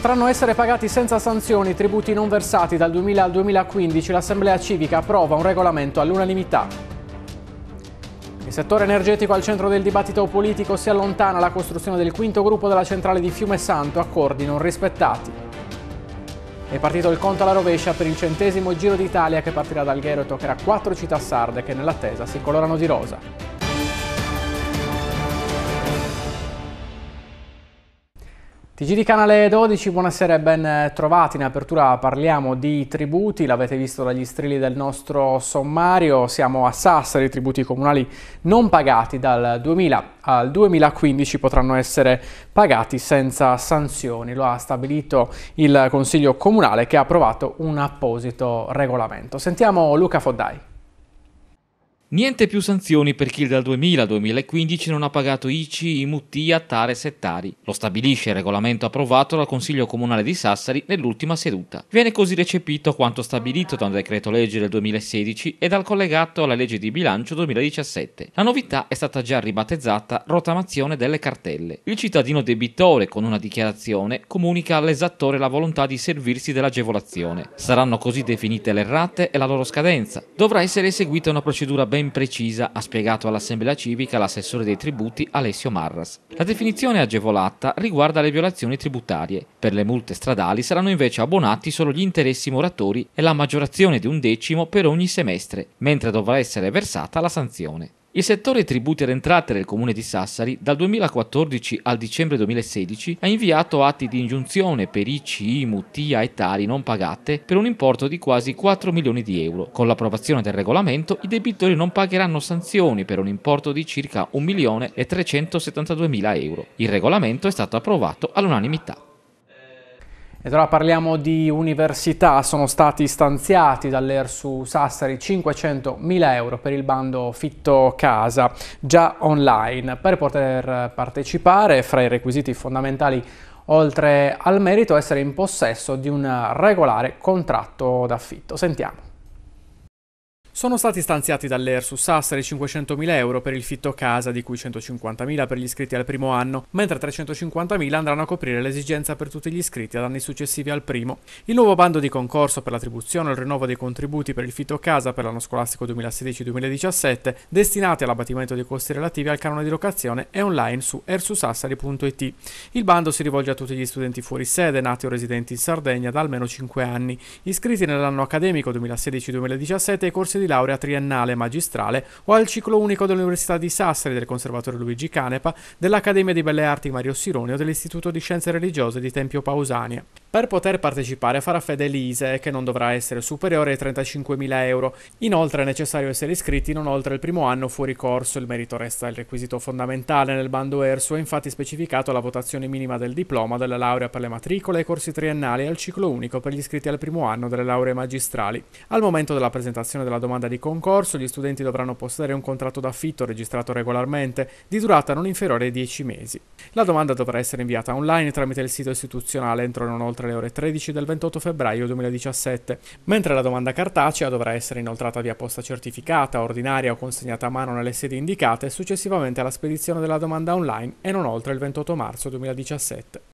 Potranno essere pagati senza sanzioni i tributi non versati dal 2000 al 2015. L'Assemblea civica approva un regolamento all'unanimità. Il settore energetico al centro del dibattito politico si allontana la costruzione del quinto gruppo della centrale di Fiume Santo, accordi non rispettati. È partito il conto alla rovescia per il centesimo Giro d'Italia che partirà dal Ghero e toccherà quattro città sarde che nell'attesa si colorano di rosa. TG di Canale 12, buonasera e ben eh, trovati. In apertura parliamo di tributi, l'avete visto dagli strilli del nostro sommario, siamo a Sassari, i tributi comunali non pagati dal 2000 al 2015 potranno essere pagati senza sanzioni, lo ha stabilito il Consiglio Comunale che ha approvato un apposito regolamento. Sentiamo Luca Foddai. Niente più sanzioni per chi dal 2000 al 2015 non ha pagato ICI, IMUTI, TARE e SETTARI. Lo stabilisce il regolamento approvato dal Consiglio Comunale di Sassari nell'ultima seduta. Viene così recepito quanto stabilito da un decreto legge del 2016 e dal collegato alla legge di bilancio 2017. La novità è stata già ribattezzata rotamazione delle cartelle. Il cittadino debitore con una dichiarazione comunica all'esattore la volontà di servirsi dell'agevolazione. Saranno così definite le rate e la loro scadenza. Dovrà essere eseguita una procedura ben ben precisa, ha spiegato all'Assemblea civica l'assessore dei tributi Alessio Marras. La definizione agevolata riguarda le violazioni tributarie. Per le multe stradali saranno invece abbonati solo gli interessi moratori e la maggiorazione di un decimo per ogni semestre, mentre dovrà essere versata la sanzione. Il settore tributi e entrate del comune di Sassari dal 2014 al dicembre 2016 ha inviato atti di ingiunzione per ICI, Mutia e tali non pagate per un importo di quasi 4 milioni di euro. Con l'approvazione del regolamento i debitori non pagheranno sanzioni per un importo di circa 1 milione e 372 mila euro. Il regolamento è stato approvato all'unanimità. Ed ora parliamo di università, sono stati stanziati dall'ERSU Sassari 500.000 euro per il bando Fitto Casa, già online. Per poter partecipare, fra i requisiti fondamentali oltre al merito, essere in possesso di un regolare contratto d'affitto. Sentiamo. Sono stati stanziati dall'ER su Sassari 500.000 euro per il fitto casa, di cui 150.000 per gli iscritti al primo anno, mentre 350.000 andranno a coprire l'esigenza per tutti gli iscritti ad anni successivi al primo. Il nuovo bando di concorso per l'attribuzione e il rinnovo dei contributi per il fitto casa per l'anno scolastico 2016-2017, destinati all'abbattimento dei costi relativi al canone di locazione, è online su ersusassari.it. Il bando si rivolge a tutti gli studenti fuori sede, nati o residenti in Sardegna da almeno 5 anni, iscritti nell'anno accademico 2016-2017 ai corsi di laurea triennale magistrale o al ciclo unico dell'Università di Sassari, del Conservatorio Luigi Canepa, dell'Accademia di Belle Arti Mario Sironi o dell'Istituto di Scienze Religiose di Tempio Pausania. Per poter partecipare farà fede l'ISE, che non dovrà essere superiore ai 35.000 euro. Inoltre è necessario essere iscritti non oltre il primo anno fuori corso, il merito resta il requisito fondamentale nel bando ERSU, è infatti specificato la votazione minima del diploma, della laurea per le matricole, ai corsi triennali e al ciclo unico per gli iscritti al primo anno delle lauree magistrali. Al momento della presentazione della domanda di concorso, gli studenti dovranno possedere un contratto d'affitto registrato regolarmente, di durata non inferiore ai 10 mesi. La domanda dovrà essere inviata online tramite il sito istituzionale entro non oltre tra le ore 13 del 28 febbraio 2017, mentre la domanda cartacea dovrà essere inoltrata via posta certificata, ordinaria o consegnata a mano nelle sedi indicate successivamente alla spedizione della domanda online e non oltre il 28 marzo 2017.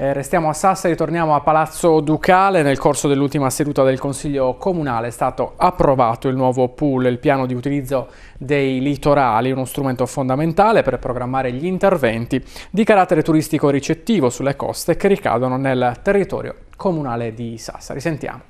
Eh, restiamo a Sassari, torniamo a Palazzo Ducale. Nel corso dell'ultima seduta del Consiglio Comunale è stato approvato il nuovo pool, il piano di utilizzo dei litorali, uno strumento fondamentale per programmare gli interventi di carattere turistico ricettivo sulle coste che ricadono nel territorio comunale di Sassari. Sentiamo.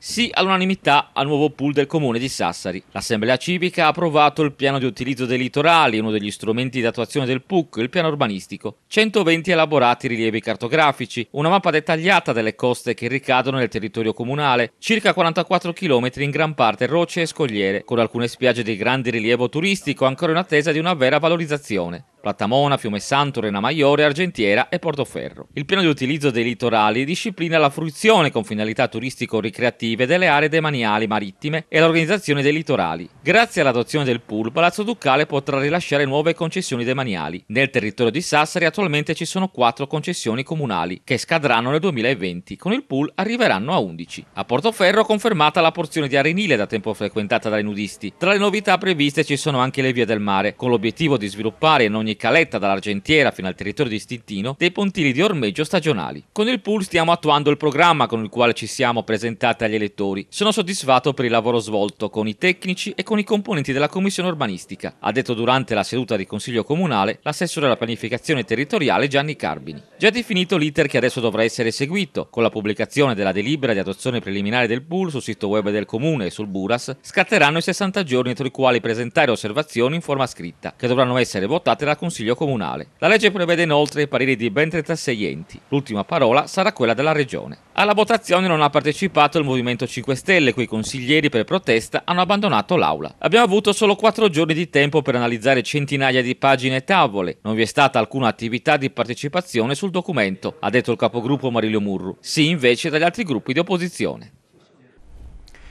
Sì all'unanimità al nuovo pool del comune di Sassari. L'Assemblea civica ha approvato il piano di utilizzo dei litorali, uno degli strumenti di attuazione del PUC, il piano urbanistico. 120 elaborati rilievi cartografici, una mappa dettagliata delle coste che ricadono nel territorio comunale, circa 44 km in gran parte rocce e scogliere, con alcune spiagge di grande rilievo turistico ancora in attesa di una vera valorizzazione. Platamona, Fiume Santo, Rena Maiore, Argentiera e Portoferro. Il piano di utilizzo dei litorali disciplina la fruizione con finalità turistico-ricreative delle aree demaniali marittime e l'organizzazione dei litorali. Grazie all'adozione del PUL, Palazzo Ducale potrà rilasciare nuove concessioni demaniali. Nel territorio di Sassari attualmente ci sono 4 concessioni comunali che scadranno nel 2020, con il pool arriveranno a 11. A Portoferro è confermata la porzione di Arenile da tempo frequentata dai nudisti. Tra le novità previste ci sono anche le vie del mare, con l'obiettivo di sviluppare in ogni Caletta dall'Argentiera fino al territorio di Stintino dei pontili di ormeggio stagionali. Con il pool stiamo attuando il programma con il quale ci siamo presentati agli elettori. Sono soddisfatto per il lavoro svolto con i tecnici e con i componenti della commissione urbanistica, ha detto durante la seduta di consiglio comunale l'assessore alla pianificazione territoriale Gianni Carbini. Già definito l'iter che adesso dovrà essere seguito, con la pubblicazione della delibera di adozione preliminare del pool sul sito web del comune e sul Buras, scatteranno i 60 giorni entro i quali presentare osservazioni in forma scritta, che dovranno essere votate la Consiglio Comunale. La legge prevede inoltre i pareri di ben 36 enti. L'ultima parola sarà quella della Regione. Alla votazione non ha partecipato il Movimento 5 Stelle, cui i consiglieri per protesta hanno abbandonato l'aula. Abbiamo avuto solo quattro giorni di tempo per analizzare centinaia di pagine e tavole. Non vi è stata alcuna attività di partecipazione sul documento, ha detto il capogruppo Marilio Murru. Sì invece dagli altri gruppi di opposizione.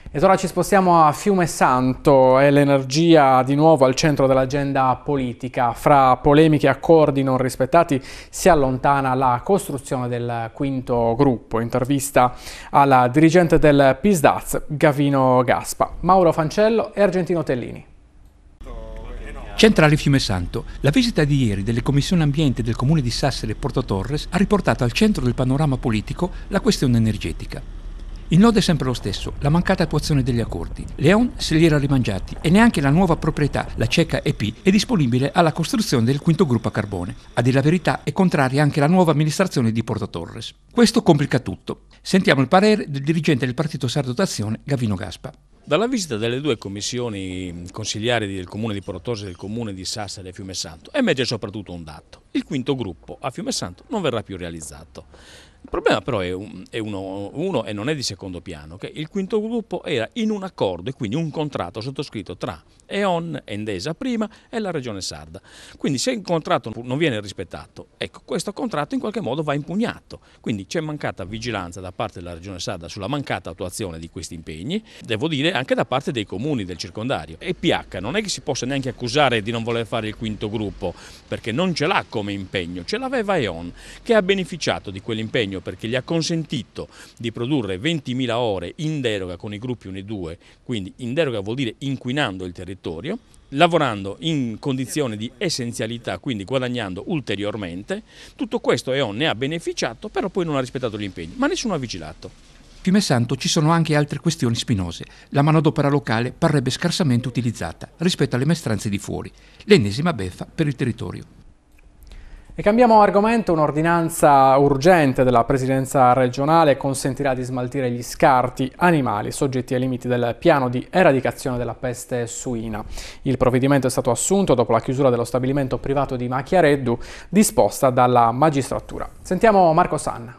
Ed ora ci spostiamo a Fiume Santo e l'energia di nuovo al centro dell'agenda politica. Fra polemiche e accordi non rispettati si allontana la costruzione del quinto gruppo. Intervista alla dirigente del PISDAZ, Gavino Gaspa, Mauro Fancello e Argentino Tellini. Centrale Fiume Santo. La visita di ieri delle commissioni ambiente del comune di Sassari e Porto Torres ha riportato al centro del panorama politico la questione energetica. Il nodo è sempre lo stesso, la mancata attuazione degli accordi. Leon se li era rimangiati e neanche la nuova proprietà, la cieca EP, è disponibile alla costruzione del quinto gruppo a carbone. A dire la verità è contraria anche la nuova amministrazione di Porto Torres. Questo complica tutto. Sentiamo il parere del dirigente del partito sardo d'azione, Gavino Gaspa. Dalla visita delle due commissioni consigliari del comune di Porto Torres e del comune di Sassari a Fiume Santo emerge soprattutto un dato. Il quinto gruppo a Fiume Santo non verrà più realizzato. Il problema però è, un, è uno, uno, e non è di secondo piano, che il quinto gruppo era in un accordo e quindi un contratto sottoscritto tra E.ON, Endesa prima e la Regione Sarda. Quindi se il contratto non viene rispettato, ecco, questo contratto in qualche modo va impugnato. Quindi c'è mancata vigilanza da parte della Regione Sarda sulla mancata attuazione di questi impegni, devo dire anche da parte dei comuni del circondario. E PH non è che si possa neanche accusare di non voler fare il quinto gruppo, perché non ce l'ha come impegno, ce l'aveva E.ON, che ha beneficiato di quell'impegno impegno perché gli ha consentito di produrre 20.000 ore in deroga con i gruppi 1 e 2, quindi in deroga vuol dire inquinando il territorio, lavorando in condizioni di essenzialità, quindi guadagnando ulteriormente. Tutto questo EON ne ha beneficiato, però poi non ha rispettato gli impegni, ma nessuno ha vigilato. Fiume Santo ci sono anche altre questioni spinose. La manodopera locale parrebbe scarsamente utilizzata rispetto alle maestranze di fuori, l'ennesima beffa per il territorio. E cambiamo argomento, un'ordinanza urgente della Presidenza regionale consentirà di smaltire gli scarti animali soggetti ai limiti del piano di eradicazione della peste suina. Il provvedimento è stato assunto dopo la chiusura dello stabilimento privato di Macchiareddu disposta dalla magistratura. Sentiamo Marco Sanna.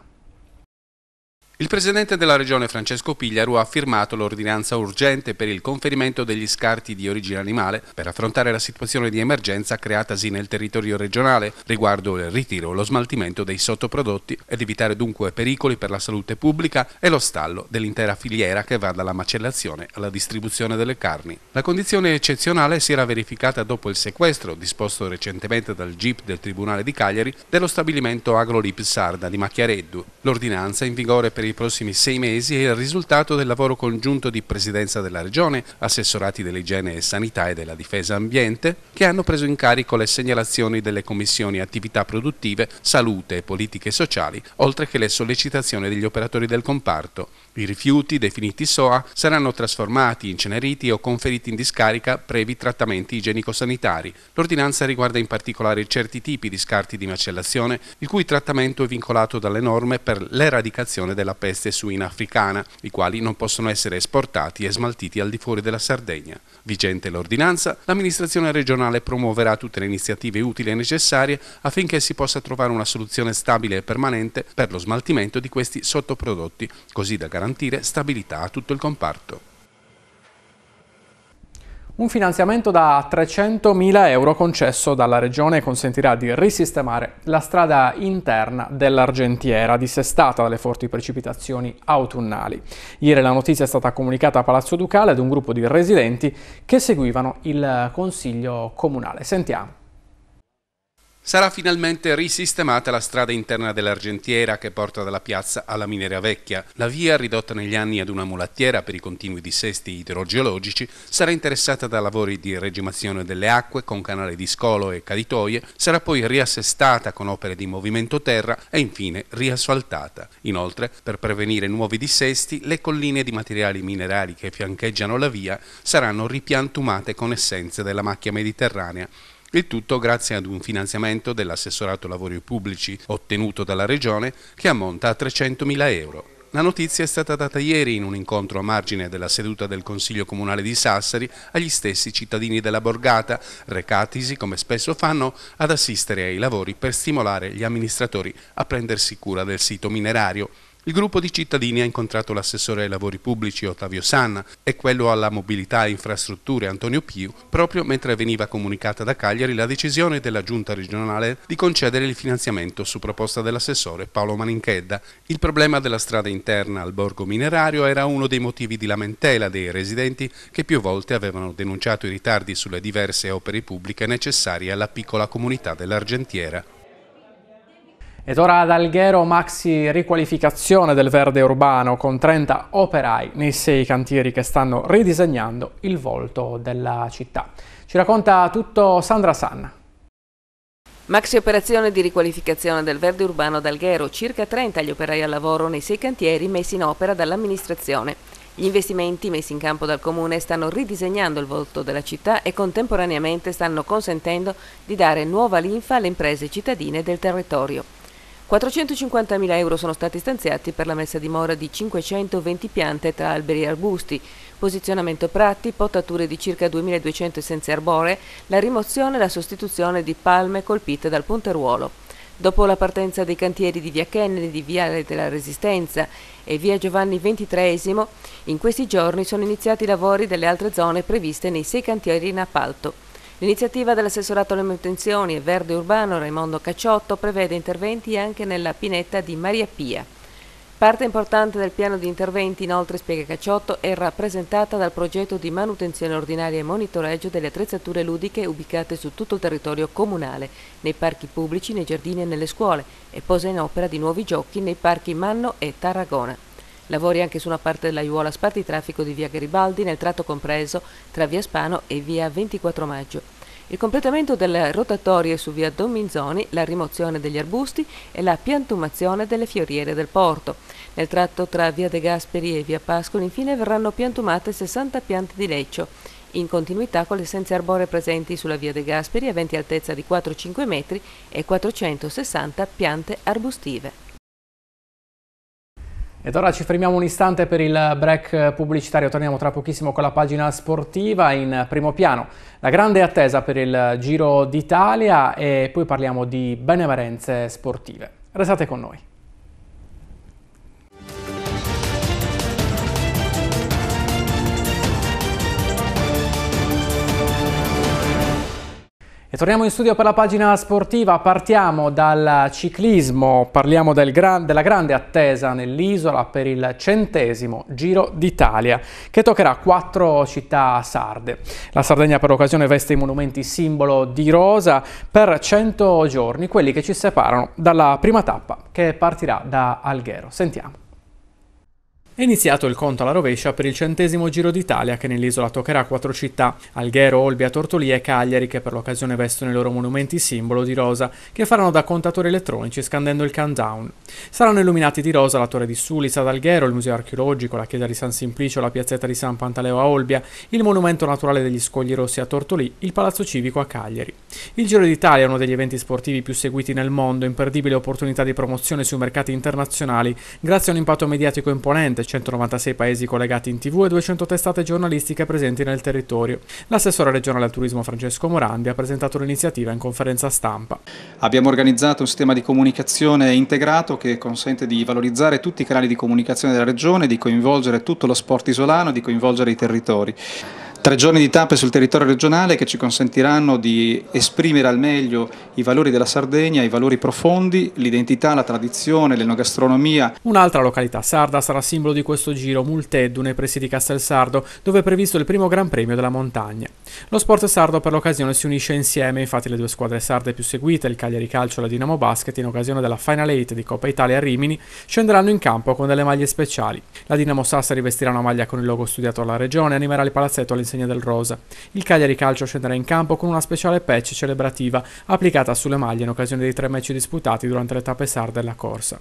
Il presidente della regione Francesco Pigliaru ha firmato l'ordinanza urgente per il conferimento degli scarti di origine animale per affrontare la situazione di emergenza creatasi nel territorio regionale riguardo il ritiro, lo smaltimento dei sottoprodotti ed evitare dunque pericoli per la salute pubblica e lo stallo dell'intera filiera che va dalla macellazione alla distribuzione delle carni. La condizione eccezionale si era verificata dopo il sequestro disposto recentemente dal GIP del Tribunale di Cagliari dello stabilimento Agrolip Sarda di Macchiareddu, L'ordinanza in vigore per i prossimi sei mesi è il risultato del lavoro congiunto di Presidenza della Regione, assessorati dell'igiene e sanità e della difesa ambiente, che hanno preso in carico le segnalazioni delle commissioni attività produttive, salute e politiche sociali, oltre che le sollecitazioni degli operatori del comparto. I rifiuti, definiti SOA, saranno trasformati, inceneriti o conferiti in discarica previ trattamenti igienico-sanitari. L'ordinanza riguarda in particolare certi tipi di scarti di macellazione, il cui trattamento è vincolato dalle norme per l'eradicazione della peste suina africana, i quali non possono essere esportati e smaltiti al di fuori della Sardegna. Vigente l'ordinanza, l'amministrazione regionale promuoverà tutte le iniziative utili e necessarie affinché si possa trovare una soluzione stabile e permanente per lo smaltimento di questi sottoprodotti, così da garantire garantire stabilità a tutto il comparto. Un finanziamento da 300.000 euro concesso dalla Regione consentirà di risistemare la strada interna dell'Argentiera, dissestata dalle forti precipitazioni autunnali. Ieri la notizia è stata comunicata a Palazzo Ducale ad un gruppo di residenti che seguivano il Consiglio Comunale. Sentiamo sarà finalmente risistemata la strada interna dell'Argentiera che porta dalla piazza alla Mineria Vecchia. La via, ridotta negli anni ad una mulattiera per i continui dissesti idrogeologici, sarà interessata da lavori di regimazione delle acque con canale di scolo e caditoie, sarà poi riassestata con opere di movimento terra e infine riasfaltata. Inoltre, per prevenire nuovi dissesti, le colline di materiali minerali che fiancheggiano la via saranno ripiantumate con essenze della macchia mediterranea. Il tutto grazie ad un finanziamento dell'assessorato lavori pubblici ottenuto dalla Regione che ammonta a 300.000 euro. La notizia è stata data ieri in un incontro a margine della seduta del Consiglio Comunale di Sassari agli stessi cittadini della Borgata, recatisi, come spesso fanno, ad assistere ai lavori per stimolare gli amministratori a prendersi cura del sito minerario. Il gruppo di cittadini ha incontrato l'assessore ai lavori pubblici Ottavio Sanna e quello alla mobilità e infrastrutture Antonio Piu proprio mentre veniva comunicata da Cagliari la decisione della giunta regionale di concedere il finanziamento su proposta dell'assessore Paolo Maninchedda. Il problema della strada interna al borgo minerario era uno dei motivi di lamentela dei residenti che più volte avevano denunciato i ritardi sulle diverse opere pubbliche necessarie alla piccola comunità dell'Argentiera. Ed ora ad Alghero maxi riqualificazione del verde urbano con 30 operai nei sei cantieri che stanno ridisegnando il volto della città. Ci racconta tutto Sandra Sanna. Maxi operazione di riqualificazione del verde urbano ad Alghero, circa 30 gli operai al lavoro nei sei cantieri messi in opera dall'amministrazione. Gli investimenti messi in campo dal comune stanno ridisegnando il volto della città e contemporaneamente stanno consentendo di dare nuova linfa alle imprese cittadine del territorio. 450.000 euro sono stati stanziati per la messa a dimora di 520 piante tra alberi e arbusti, posizionamento prati, potature di circa 2.200 essenze arboree, la rimozione e la sostituzione di palme colpite dal punteruolo. Dopo la partenza dei cantieri di via Kennedy, di Viale della Resistenza e via Giovanni XXIII, in questi giorni sono iniziati i lavori delle altre zone previste nei sei cantieri in appalto. L'iniziativa dell'assessorato alle manutenzioni e Verde Urbano Raimondo Cacciotto prevede interventi anche nella pinetta di Maria Pia. Parte importante del piano di interventi, inoltre, spiega Cacciotto, è rappresentata dal progetto di manutenzione ordinaria e monitoraggio delle attrezzature ludiche ubicate su tutto il territorio comunale, nei parchi pubblici, nei giardini e nelle scuole, e posa in opera di nuovi giochi nei parchi Manno e Tarragona. Lavori anche su una parte dell'aiuola sparti traffico di via Garibaldi nel tratto compreso tra via Spano e via 24 Maggio. Il completamento delle rotatorie su via Don Minzoni, la rimozione degli arbusti e la piantumazione delle fioriere del porto. Nel tratto tra via De Gasperi e via Pascoli infine verranno piantumate 60 piante di leccio in continuità con le essenze arboree presenti sulla via De Gasperi aventi altezza di 4-5 metri e 460 piante arbustive. Ed ora ci fermiamo un istante per il break pubblicitario, torniamo tra pochissimo con la pagina sportiva in primo piano. La grande attesa per il Giro d'Italia e poi parliamo di benemerenze sportive. Restate con noi. E torniamo in studio per la pagina sportiva, partiamo dal ciclismo, parliamo del gran, della grande attesa nell'isola per il centesimo Giro d'Italia che toccherà quattro città sarde. La Sardegna per l'occasione veste i monumenti simbolo di rosa per 100 giorni, quelli che ci separano dalla prima tappa che partirà da Alghero. Sentiamo. È iniziato il conto alla rovescia per il centesimo Giro d'Italia che nell'isola toccherà quattro città, Alghero, Olbia, Tortolia e Cagliari che per l'occasione vestono i loro monumenti simbolo di rosa che faranno da contatori elettronici scandendo il countdown. Saranno illuminati di rosa la torre di Sulis ad Alghero, il museo archeologico, la chiesa di San Simplicio, la piazzetta di San Pantaleo a Olbia, il monumento naturale degli Scogli Rossi a Tortolì, il palazzo civico a Cagliari. Il Giro d'Italia è uno degli eventi sportivi più seguiti nel mondo, imperdibile opportunità di promozione sui mercati internazionali grazie a un impatto mediatico imponente 196 paesi collegati in tv e 200 testate giornalistiche presenti nel territorio. L'assessore regionale al turismo Francesco Morandi ha presentato l'iniziativa in conferenza stampa. Abbiamo organizzato un sistema di comunicazione integrato che consente di valorizzare tutti i canali di comunicazione della regione, di coinvolgere tutto lo sport isolano, di coinvolgere i territori. Tre giorni di tappe sul territorio regionale che ci consentiranno di esprimere al meglio i valori della Sardegna, i valori profondi, l'identità, la tradizione, l'enogastronomia. Un'altra località sarda sarà simbolo di questo giro, Multeddu, nei pressi di Castelsardo, dove è previsto il primo Gran Premio della montagna. Lo sport sardo per l'occasione si unisce insieme, infatti le due squadre sarde più seguite, il Cagliari Calcio e la Dinamo Basket, in occasione della Final Eight di Coppa Italia a Rimini, scenderanno in campo con delle maglie speciali. La Dinamo Sassa rivestirà una maglia con il logo studiato alla regione e animerà il palazzetto all'interno all'insegna del rosa. Il Cagliari Calcio scenderà in campo con una speciale patch celebrativa applicata sulle maglie in occasione dei tre match disputati durante le tappe SAR della corsa.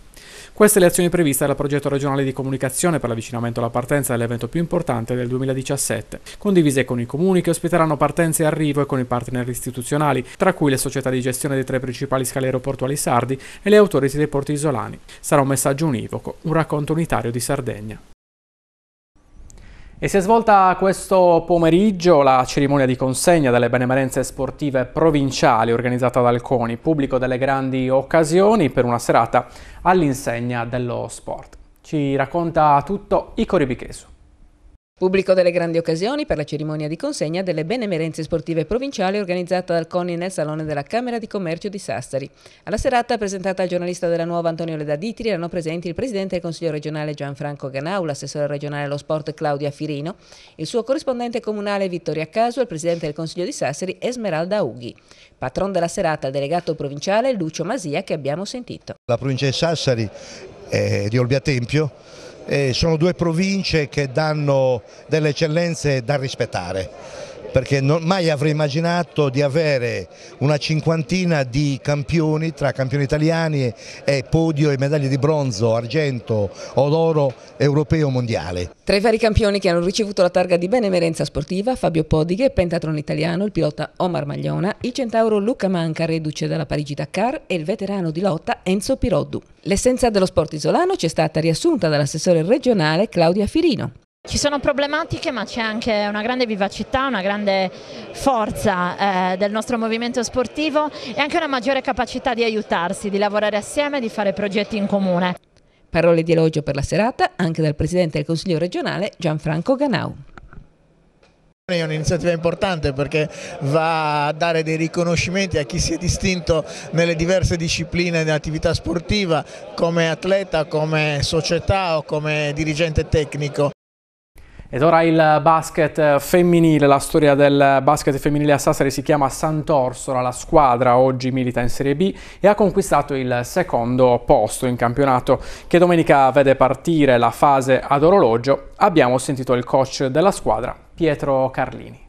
Queste le azioni previste dal progetto regionale di comunicazione per l'avvicinamento alla partenza dell'evento più importante del 2017, condivise con i comuni che ospiteranno partenze e arrivo e con i partner istituzionali, tra cui le società di gestione dei tre principali scali aeroportuali sardi e le autorità dei porti isolani. Sarà un messaggio univoco, un racconto unitario di Sardegna. E si è svolta questo pomeriggio la cerimonia di consegna delle benemerenze sportive provinciali organizzata dal CONI, pubblico delle grandi occasioni per una serata all'insegna dello sport. Ci racconta tutto Icori Bichesu. Pubblico delle grandi occasioni per la cerimonia di consegna delle benemerenze sportive provinciali organizzata dal CONI nel Salone della Camera di Commercio di Sassari. Alla serata presentata al giornalista della Nuova Antonio Ledaditri erano presenti il Presidente del Consiglio regionale Gianfranco Ganau, l'assessore regionale allo sport Claudia Firino, il suo corrispondente comunale Vittoria Casu e il Presidente del Consiglio di Sassari Esmeralda Ughi. Patron della serata il delegato provinciale Lucio Masia che abbiamo sentito. La provincia di Sassari è di Olbia Tempio eh, sono due province che danno delle eccellenze da rispettare perché non, mai avrei immaginato di avere una cinquantina di campioni tra campioni italiani e, podio e medaglie di bronzo, argento o d'oro europeo mondiale. Tra i vari campioni che hanno ricevuto la targa di benemerenza sportiva, Fabio Podighe, pentatrone italiano, il pilota Omar Magliona, il centauro Luca Manca, reduce dalla Parigi-Dakar e il veterano di lotta Enzo Piroddu. L'essenza dello sport isolano ci è stata riassunta dall'assessore regionale Claudia Firino. Ci sono problematiche ma c'è anche una grande vivacità, una grande forza eh, del nostro movimento sportivo e anche una maggiore capacità di aiutarsi, di lavorare assieme, di fare progetti in comune. Parole di elogio per la serata anche dal Presidente del Consiglio regionale Gianfranco Ganau. È un'iniziativa importante perché va a dare dei riconoscimenti a chi si è distinto nelle diverse discipline dell'attività sportiva come atleta, come società o come dirigente tecnico. Ed ora il basket femminile, la storia del basket femminile a Sassari si chiama Sant'Orsola, la squadra oggi milita in Serie B e ha conquistato il secondo posto in campionato che domenica vede partire la fase ad orologio. Abbiamo sentito il coach della squadra, Pietro Carlini.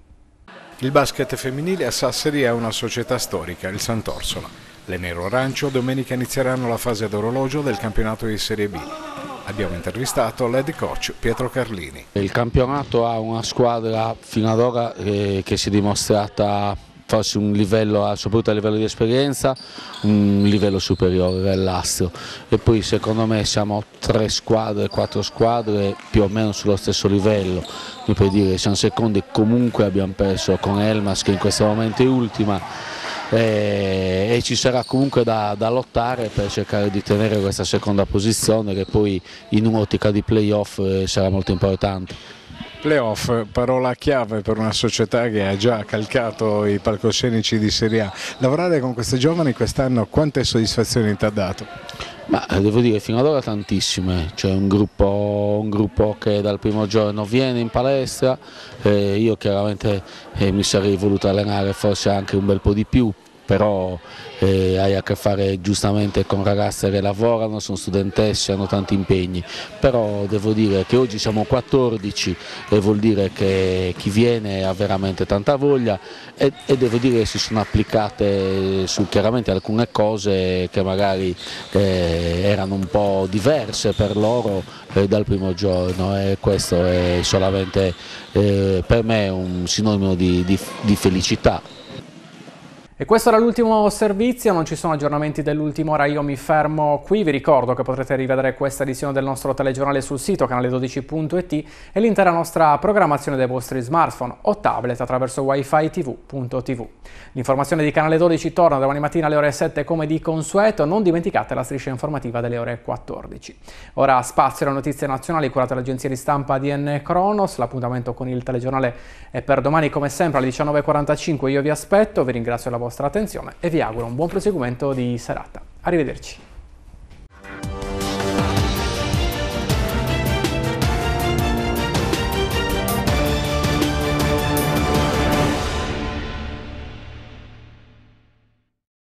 Il basket femminile a Sassari è una società storica, il Sant'Orsola le nero-arancio domenica inizieranno la fase d'orologio del campionato di Serie B. Abbiamo intervistato l'head coach Pietro Carlini. Il campionato ha una squadra fino ad ora che si è dimostrata forse un livello, soprattutto a livello di esperienza, un livello superiore dell'Astro. E poi secondo me siamo tre squadre, quattro squadre più o meno sullo stesso livello. Mi puoi dire, siamo secondi, comunque abbiamo perso con Elmas che in questo momento è ultima e, e ci sarà comunque da, da, lottare per cercare di tenere questa seconda posizione che poi in un'ottica di playoff eh, sarà molto importante. Playoff, parola chiave per una società che ha già calcato i palcoscenici di Serie A. Lavorare con questi giovani quest'anno quante soddisfazioni ti ha dato? Ma eh, devo dire fino ad ora tantissime, eh. c'è un, un gruppo, che dal primo giorno viene in palestra, eh, io chiaramente eh, mi sarei voluto allenare forse anche un bel po' di più, però eh, hai a che fare giustamente con ragazze che lavorano, sono studentesse, hanno tanti impegni, però devo dire che oggi siamo 14 e vuol dire che chi viene ha veramente tanta voglia e, e devo dire che si sono applicate su chiaramente alcune cose che magari eh, erano un po' diverse per loro eh, dal primo giorno e questo è solamente eh, per me un sinonimo di, di, di felicità. E questo era l'ultimo servizio, non ci sono aggiornamenti dell'ultima ora, io mi fermo qui, vi ricordo che potrete rivedere questa edizione del nostro telegiornale sul sito canale12.it e l'intera nostra programmazione dei vostri smartphone o tablet attraverso wifi tv.tv. L'informazione di Canale 12 torna domani mattina alle ore 7 come di consueto, non dimenticate la striscia informativa delle ore 14. Ora spazio alle notizie nazionali curate dall'agenzia di stampa DN Kronos, l'appuntamento con il telegiornale è per domani come sempre alle 19.45, io vi aspetto, vi ringrazio la vostra vostra attenzione e vi auguro un buon proseguimento di serata. Arrivederci.